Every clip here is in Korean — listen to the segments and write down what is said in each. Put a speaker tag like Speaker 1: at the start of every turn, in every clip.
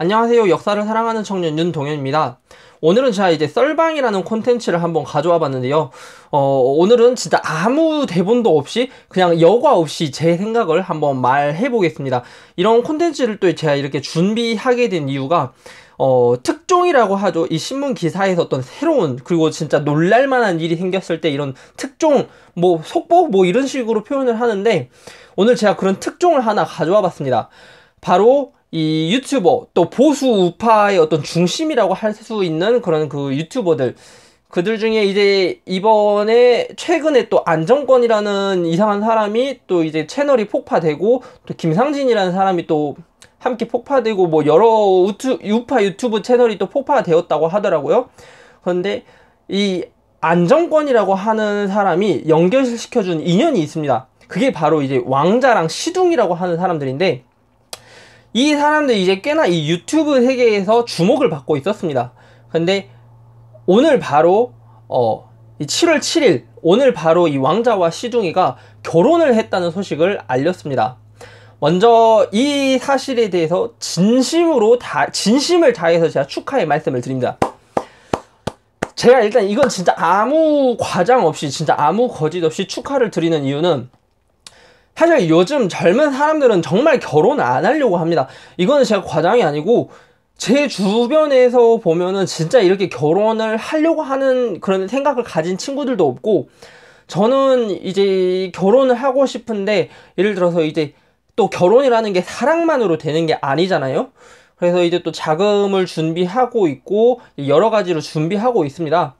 Speaker 1: 안녕하세요. 역사를 사랑하는 청년 윤동현입니다. 오늘은 제가 이제 썰방이라는 콘텐츠를 한번 가져와 봤는데요. 어, 오늘은 진짜 아무 대본도 없이 그냥 여과 없이 제 생각을 한번 말해 보겠습니다. 이런 콘텐츠를 또 제가 이렇게 준비하게 된 이유가 어, 특종이라고 하죠. 이 신문 기사에서 어떤 새로운, 그리고 진짜 놀랄만한 일이 생겼을 때 이런 특종, 뭐, 속보? 뭐 이런 식으로 표현을 하는데, 오늘 제가 그런 특종을 하나 가져와 봤습니다. 바로 이 유튜버 또 보수 우파의 어떤 중심이라고 할 수 있는 그런 그 유튜버들 그들 중에 이제 이번에 최근에 또 안정권이라는 이상한 사람이 또 이제 채널이 폭파되고 또 김상진이라는 사람이 또 함께 폭파되고 뭐 여러 우투, 우파 유튜브 채널이 또 폭파되었다고 하더라고요. 그런데 이 안정권이라고 하는 사람이 연결시켜준 인연이 있습니다. 그게 바로 이제 왕자랑 시둥이라고 하는 사람들인데 이 사람들 이제 꽤나 이 유튜브 세계에서 주목을 받고 있었습니다. 근데 오늘 바로 어, 7월 7일 오늘 바로 이 왕자와 시둥이가 결혼을 했다는 소식을 알렸습니다. 먼저 이 사실에 대해서 진심으로 다 진심을 다해서 제가 축하의 말씀을 드립니다. 제가 일단 이건 진짜 아무 과장 없이 진짜 아무 거짓 없이 축하를 드리는 이유는 사실 요즘 젊은 사람들은 정말 결혼 안 하려고 합니다. 이거는 제가 과장이 아니고 제 주변에서 보면은 진짜 이렇게 결혼을 하려고 하는 그런 생각을 가진 친구들도 없고 저는 이제 결혼을 하고 싶은데 예를 들어서 이제 또 결혼이라는 게 사랑만으로 되는 게 아니잖아요. 그래서 이제 또 자금을 준비하고 있고 여러 가지로 준비하고 있습니다.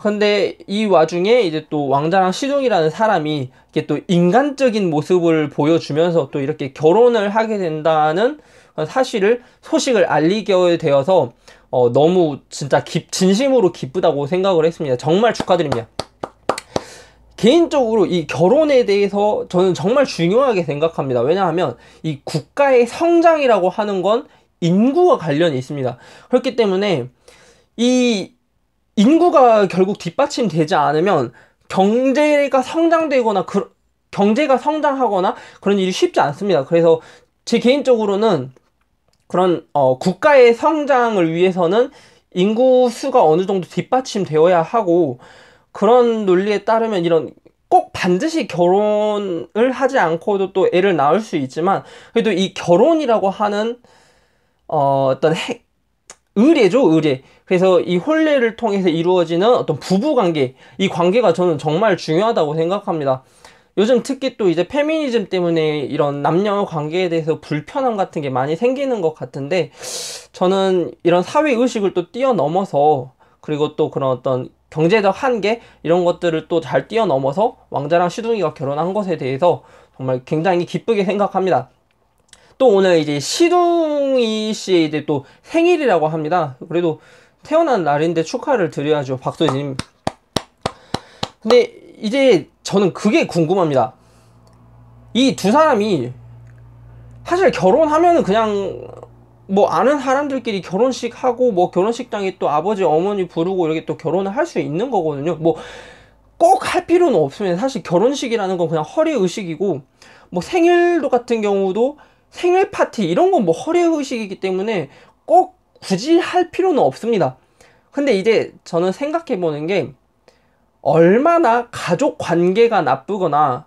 Speaker 1: 근데 이 와중에 이제 또 왕자랑 시종이라는 사람이 이게 또 인간적인 모습을 보여주면서 또 이렇게 결혼을 하게 된다는 사실을 소식을 알리게 되어서 어, 너무 진짜 기, 진심으로 기쁘다고 생각을 했습니다. 정말 축하드립니다. 개인적으로 이 결혼에 대해서 저는 정말 중요하게 생각합니다. 왜냐하면 이 국가의 성장이라고 하는 건 인구와 관련이 있습니다. 그렇기 때문에 이 인구가 결국 뒷받침되지 않으면 경제가 성장되거나 그, 경제가 성장하거나 그런 일이 쉽지 않습니다. 그래서 제 개인적으로는 그런 어, 국가의 성장을 위해서는 인구 수가 어느 정도 뒷받침되어야 하고 그런 논리에 따르면 이런 꼭 반드시 결혼을 하지 않고도 또 애를 낳을 수 있지만 그래도 이 결혼이라고 하는 어, 어떤 해, 의례죠, 의례. 그래서 이 혼례를 통해서 이루어지는 어떤 부부 관계, 이 관계가 저는 정말 중요하다고 생각합니다. 요즘 특히 또 이제 페미니즘 때문에 이런 남녀 관계에 대해서 불편함 같은 게 많이 생기는 것 같은데 저는 이런 사회 의식을 또 뛰어넘어서 그리고 또 그런 어떤 경제적 한계 이런 것들을 또 잘 뛰어넘어서 왕자랑 시둥이가 결혼한 것에 대해서 정말 굉장히 기쁘게 생각합니다. 또 오늘 이제 시둥이 씨의 이제 또 생일이라고 합니다. 그래도 태어난 날인데 축하를 드려야죠. 박소진님. 근데 이제 저는 그게 궁금합니다. 이 두 사람이 사실 결혼하면은 그냥 뭐 아는 사람들끼리 결혼식 하고 뭐 결혼식장에 또 아버지 어머니 부르고 이렇게 또 결혼을 할 수 있는 거거든요. 뭐 꼭 할 필요는 없으면 사실 결혼식이라는 건 그냥 허리 의식이고 뭐 생일도 같은 경우도 생일 파티 이런 건 뭐 허례의식이기 때문에 꼭 굳이 할 필요는 없습니다. 근데 이제 저는 생각해 보는 게 얼마나 가족 관계가 나쁘거나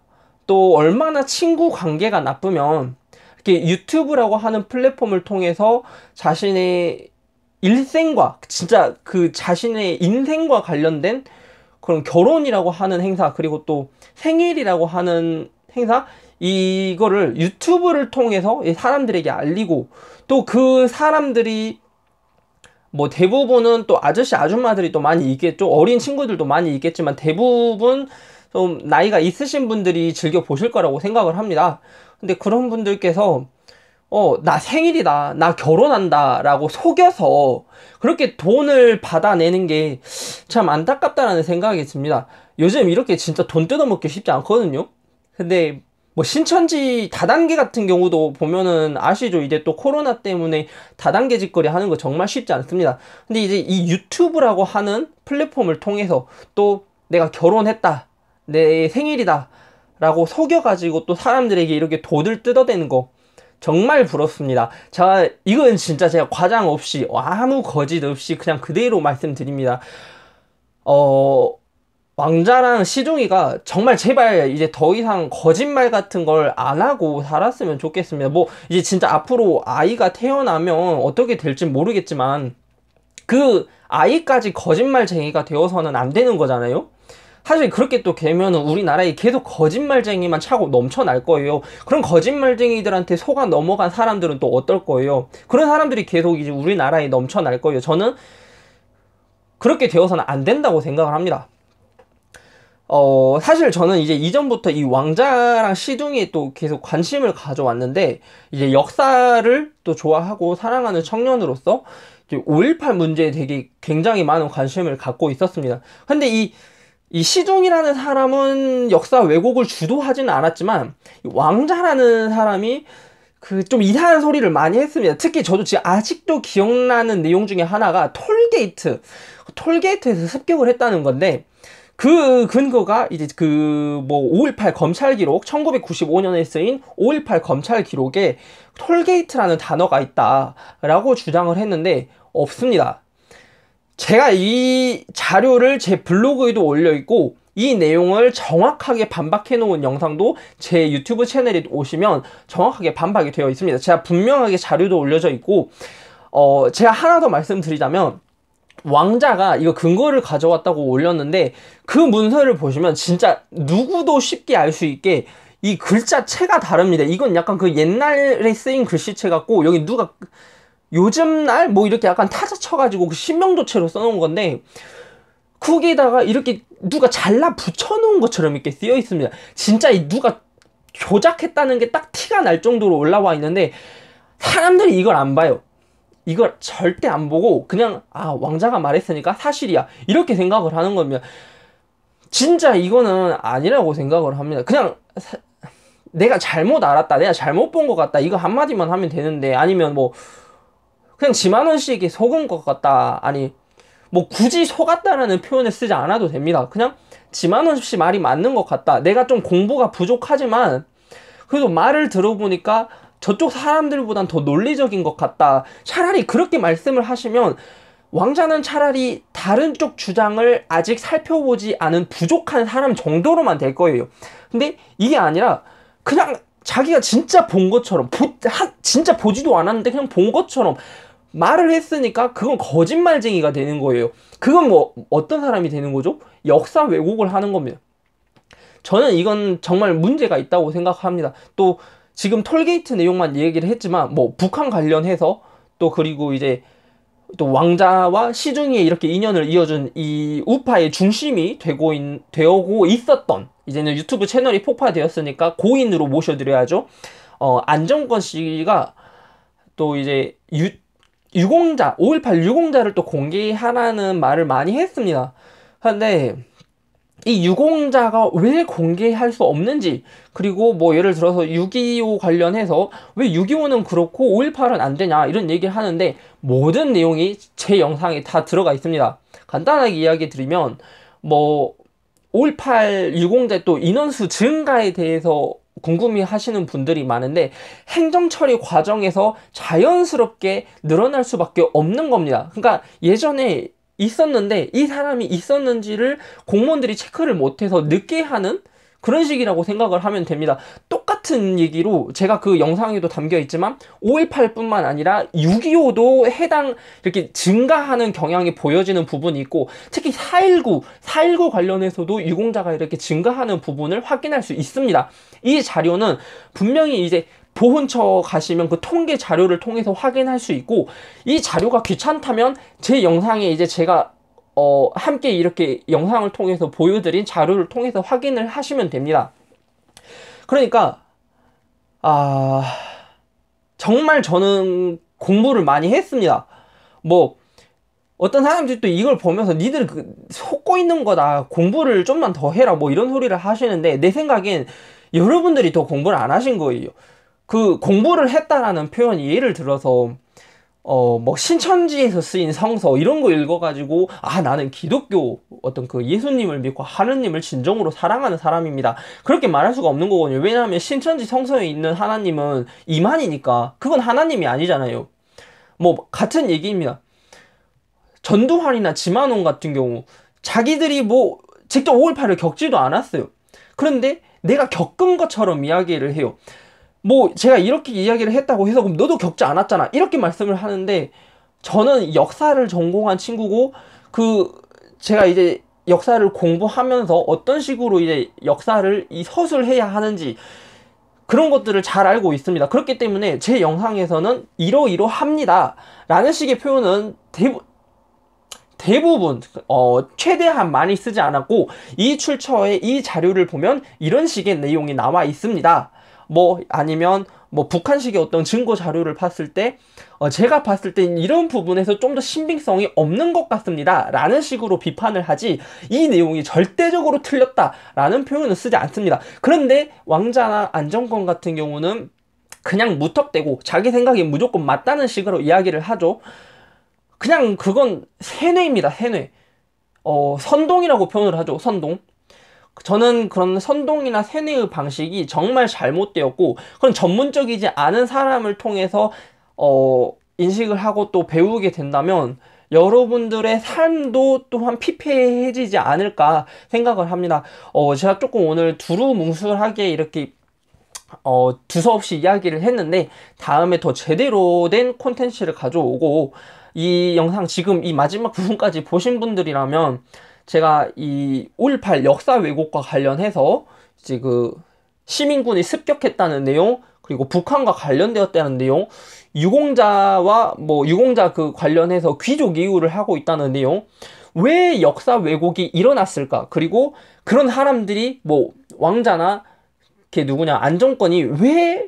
Speaker 1: 또 얼마나 친구 관계가 나쁘면 이렇게 유튜브라고 하는 플랫폼을 통해서 자신의 일생과 진짜 그 자신의 인생과 관련된 그런 결혼이라고 하는 행사 그리고 또 생일이라고 하는 행사 이거를 유튜브를 통해서 사람들에게 알리고 또 그 사람들이 뭐 대부분은 또 아저씨 아줌마들이 또 많이 있겠죠 어린 친구들도 많이 있겠지만 대부분 좀 나이가 있으신 분들이 즐겨 보실 거라고 생각을 합니다 근데 그런 분들께서 어, 나 생일이다, 나 결혼한다, 라고 속여서 그렇게 돈을 받아내는 게 참 안타깝다라는 생각이 듭니다. 요즘 이렇게 진짜 돈 뜯어먹기 쉽지 않거든요? 근데 뭐 신천지 다단계 같은 경우도 보면은 아시죠? 이제 또 코로나 때문에 다단계 짓거리 하는 거 정말 쉽지 않습니다. 근데 이제 이 유튜브라고 하는 플랫폼을 통해서 또 내가 결혼했다. 내 생일이다. 라고 속여가지고 또 사람들에게 이렇게 돈을 뜯어대는 거. 정말 부럽습니다. 자, 이건 진짜 제가 과장 없이 아무 거짓 없이 그냥 그대로 말씀드립니다. 어, 왕자랑 시종이가 정말 제발 이제 더 이상 거짓말 같은 걸 안 하고 살았으면 좋겠습니다. 뭐 이제 진짜 앞으로 아이가 태어나면 어떻게 될지 모르겠지만 그 아이까지 거짓말쟁이가 되어서는 안 되는 거잖아요. 사실 그렇게 또 되면 우리나라에 계속 거짓말쟁이만 차고 넘쳐날 거예요. 그런 거짓말쟁이들한테 속아 넘어간 사람들은 또 어떨 거예요. 그런 사람들이 계속 이제 우리나라에 넘쳐날 거예요. 저는 그렇게 되어서는 안 된다고 생각을 합니다. 어, 사실 저는 이제 이전부터 이 왕자랑 시둥이 또 계속 관심을 가져왔는데, 이제 역사를 또 좋아하고 사랑하는 청년으로서, 5.18 문제에 되게 굉장히 많은 관심을 갖고 있었습니다. 근데 이, 이 시종이라는 사람은 역사 왜곡을 주도하지는 않았지만, 왕자라는 사람이 그 좀 이상한 소리를 많이 했습니다. 특히 저도 지금 아직도 기억나는 내용 중에 하나가 톨게이트. 톨게이트에서 습격을 했다는 건데, 그 근거가 이제 그 뭐5.18 검찰 기록 1995년에 쓰인 5.18 검찰 기록에 톨게이트라는 단어가 있다라고 주장을 했는데 없습니다. 제가 이 자료를 제 블로그에도 올려 있고 이 내용을 정확하게 반박해 놓은 영상도 제 유튜브 채널에 오시면 정확하게 반박이 되어 있습니다. 제가 분명하게 자료도 올려져 있고 어 제가 하나 더 말씀드리자면 왕자가 이거 근거를 가져왔다고 올렸는데 그 문서를 보시면 진짜 누구도 쉽게 알 수 있게 이 글자체가 다릅니다. 이건 약간 그 옛날에 쓰인 글씨체 같고 여기 누가 요즘 날 뭐 이렇게 약간 타자 쳐가지고 그 신명도체로 써놓은 건데 거기에다가 이렇게 누가 잘라 붙여놓은 것처럼 이렇게 쓰여 있습니다. 진짜 이 누가 조작했다는 게 딱 티가 날 정도로 올라와 있는데 사람들이 이걸 안 봐요. 이걸 절대 안 보고 그냥 아 왕자가 말했으니까 사실이야 이렇게 생각을 하는 거면 진짜 이거는 아니라고 생각을 합니다 그냥 사, 내가 잘못 알았다 내가 잘못 본 것 같다 이거 한마디만 하면 되는데 아니면 뭐 그냥 지만원 씨에게 속은 것 같다 아니 뭐 굳이 속았다라는 표현을 쓰지 않아도 됩니다 그냥 지만원 씨 말이 맞는 것 같다 내가 좀 공부가 부족하지만 그래도 말을 들어보니까 저쪽 사람들보단 더 논리적인 것 같다. 차라리 그렇게 말씀을 하시면 왕자는 차라리 다른 쪽 주장을 아직 살펴보지 않은 부족한 사람 정도로만 될 거예요. 근데 이게 아니라 그냥 자기가 진짜 본 것처럼 보, 하, 진짜 보지도 않았는데 그냥 본 것처럼 말을 했으니까 그건 거짓말쟁이가 되는 거예요. 그건 뭐 어떤 사람이 되는 거죠? 역사 왜곡을 하는 겁니다. 저는 이건 정말 문제가 있다고 생각합니다. 또 지금 톨게이트 내용만 얘기를 했지만 뭐 북한 관련해서 또 그리고 이제 또 왕자와 시중에 이렇게 인연을 이어준 이 우파의 중심이 되고 인, 되고 있었던 이제는 유튜브 채널이 폭파되었으니까 고인으로 모셔드려야죠. 어, 안정권 씨가 또 이제 유, 유공자 5.18 유공자를 또 공개하라는 말을 많이 했습니다. 그데 이 유공자가 왜 공개할 수 없는지 그리고 뭐 예를 들어서 6.25 관련해서 왜 6.25는 그렇고 5.18은 안 되냐 이런 얘기를 하는데 모든 내용이 제 영상에 다 들어가 있습니다 간단하게 이야기 드리면 뭐 5.18 유공자 또 인원수 증가에 대해서 궁금해 하시는 분들이 많은데 행정처리 과정에서 자연스럽게 늘어날 수밖에 없는 겁니다 그러니까 예전에 있었는데 이 사람이 있었는지를 공무원들이 체크를 못해서 늦게 하는 그런 식이라고 생각을 하면 됩니다. 똑같은 얘기로 제가 그 영상에도 담겨 있지만 5.18 뿐만 아니라 6.25도 해당 이렇게 증가하는 경향이 보여지는 부분이 있고 특히 4.19, 4.19 관련해서도 유공자가 이렇게 증가하는 부분을 확인할 수 있습니다. 이 자료는 분명히 이제 보훈처 가시면 그 통계 자료를 통해서 확인할 수 있고 이 자료가 귀찮다면 제 영상에 이제 제가 어 함께 이렇게 영상을 통해서 보여드린 자료를 통해서 확인을 하시면 됩니다. 그러니까 아 정말 저는 공부를 많이 했습니다. 뭐 어떤 사람들도 이걸 보면서 니들 그 속고 있는 거다 공부를 좀만 더 해라 뭐 이런 소리를 하시는데 내 생각엔 여러분들이 더 공부를 안 하신 거예요. 그 공부를 했다라는 표현 예를 들어서 어뭐 신천지에서 쓰인 성서 이런 거 읽어가지고 아 나는 기독교 어떤 그 예수님을 믿고 하느님을 진정으로 사랑하는 사람입니다 그렇게 말할 수가 없는 거거든요 왜냐하면 신천지 성서에 있는 하나님은 이만이니까 그건 하나님이 아니잖아요 뭐 같은 얘기입니다 전두환이나 지만원 같은 경우 자기들이 뭐 직접 5.18을 겪지도 않았어요 그런데 내가 겪은 것처럼 이야기를 해요 뭐 제가 이렇게 이야기를 했다고 해서 그럼 너도 겪지 않았잖아 이렇게 말씀을 하는데 저는 역사를 전공한 친구고 그 제가 이제 역사를 공부하면서 어떤 식으로 이제 역사를 이 서술해야 하는지 그런 것들을 잘 알고 있습니다. 그렇기 때문에 제 영상에서는 이러이러합니다. 라는 식의 표현은 대부, 대부분, 어, 최대한 많이 쓰지 않았고, 이 출처의 이 자료를 보면 이런 식의 내용이 나와 있습니다. 뭐 아니면 뭐 북한식의 어떤 증거 자료를 봤을 때 어, 제가 봤을 때 이런 부분에서 좀 더 신빙성이 없는 것 같습니다 라는 식으로 비판을 하지 이 내용이 절대적으로 틀렸다 라는 표현은 쓰지 않습니다 그런데 왕자나 안정권 같은 경우는 그냥 무턱대고 자기 생각이 무조건 맞다는 식으로 이야기를 하죠 그냥 그건 세뇌입니다 세뇌 어, 선동이라고 표현을 하죠 선동 저는 그런 선동이나 세뇌의 방식이 정말 잘못되었고 그런 전문적이지 않은 사람을 통해서 어, 인식을 하고 또 배우게 된다면 여러분들의 삶도 또한 피폐해지지 않을까 생각을 합니다. 어, 제가 조금 오늘 두루뭉술하게 이렇게 어, 두서없이 이야기를 했는데 다음에 더 제대로 된 콘텐츠를 가져오고 이 영상 지금 이 마지막 부분까지 보신 분들이라면 제가 이5.18 역사 왜곡과 관련해서 이제 그 시민군이 습격했다는 내용 그리고 북한과 관련되었다는 내용 유공자와 뭐 유공자 그 관련해서 귀족 이유를 하고 있다는 내용 왜 역사 왜곡이 일어났을까 그리고 그런 사람들이 뭐 왕자나 걔 누구냐 안정권이 왜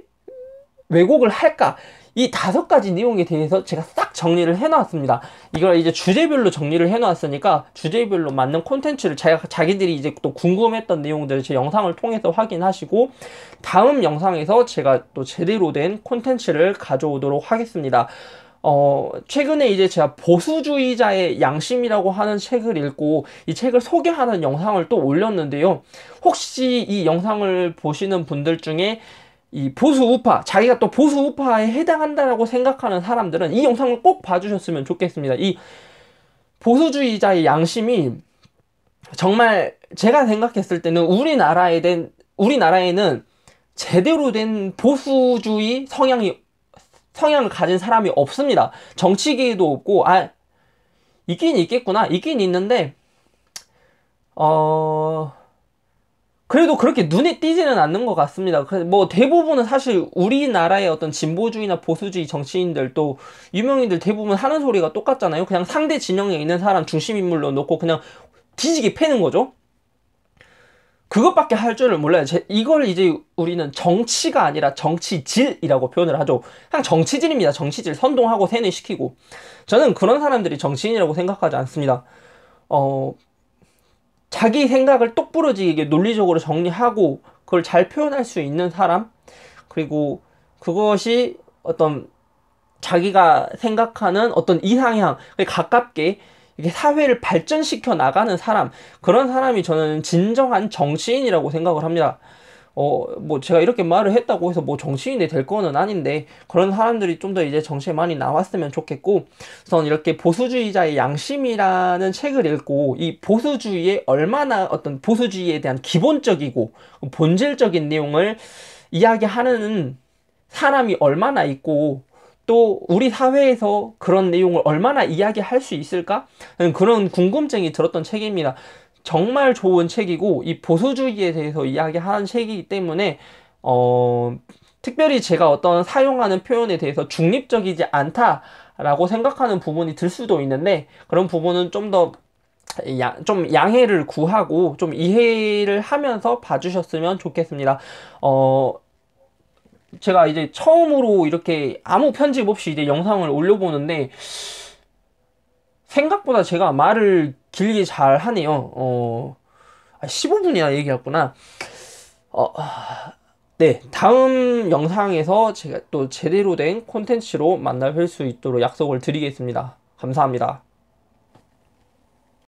Speaker 1: 왜곡을 할까 이 다섯 가지 내용에 대해서 제가 싹 정리를 해놨습니다. 이걸 이제 주제별로 정리를 해놨으니까 주제별로 맞는 콘텐츠를 자, 자기들이 이제 또 궁금했던 내용들을 제 영상을 통해서 확인하시고 다음 영상에서 제가 또 제대로 된 콘텐츠를 가져오도록 하겠습니다. 어, 최근에 이제 제가 보수주의자의 양심이라고 하는 책을 읽고 이 책을 소개하는 영상을 또 올렸는데요. 혹시 이 영상을 보시는 분들 중에 이 보수 우파, 자기가 또 보수 우파에 해당한다라고 생각하는 사람들은 이 영상을 꼭 봐주셨으면 좋겠습니다. 이 보수주의자의 양심이 정말 제가 생각했을 때는 우리나라에 된, 우리나라에는 제대로 된 보수주의 성향이, 성향을 가진 사람이 없습니다. 정치계도 없고, 아, 있긴 있겠구나. 있긴 있는데, 어, 그래도 그렇게 눈에 띄지는 않는 것 같습니다. 뭐 대부분은 사실 우리나라의 어떤 진보주의나 보수주의 정치인들 또 유명인들 대부분 하는 소리가 똑같잖아요. 그냥 상대 진영에 있는 사람 중심 인물로 놓고 그냥 뒤지게 패는 거죠. 그것밖에 할 줄을 몰라요. 이걸 이제 우리는 정치가 아니라 정치질이라고 표현을 하죠. 그냥 정치질입니다. 정치질 선동하고 세뇌시키고 저는 그런 사람들이 정치인이라고 생각하지 않습니다. 어, 자기 생각을 똑부러지게 논리적으로 정리하고 그걸 잘 표현할 수 있는 사람 그리고 그것이 어떤 자기가 생각하는 어떤 이상향 가깝게 이게 사회를 발전시켜 나가는 사람 그런 사람이 저는 진정한 정치인이라고 생각을 합니다. 어, 뭐 제가 이렇게 말을 했다고 해서 뭐 정치인이 될 거는 아닌데 그런 사람들이 좀 더 이제 정치에 많이 나왔으면 좋겠고 우선 이렇게 보수주의자의 양심이라는 책을 읽고 이 보수주의에 얼마나 어떤 보수주의에 대한 기본적이고 본질적인 내용을 이야기하는 사람이 얼마나 있고 또 우리 사회에서 그런 내용을 얼마나 이야기할 수 있을까? 그런 궁금증이 들었던 책입니다. 정말 좋은 책이고 이 보수주의에 대해서 이야기하는 책이기 때문에 어 특별히 제가 어떤 사용하는 표현에 대해서 중립적이지 않다라고 생각하는 부분이 들 수도 있는데 그런 부분은 좀 더 좀 양해를 구하고 좀 이해를 하면서 봐주셨으면 좋겠습니다. 어, 제가 이제 처음으로 이렇게 아무 편집 없이 이제 영상을 올려보는데 생각보다 제가 말을 길게 잘 하네요. 어, 15분이나 아, 얘기했구나. 어, 네, 다음 영상에서 제가 또 제대로 된 콘텐츠로 만나 뵐수 있도록 약속을 드리겠습니다. 감사합니다.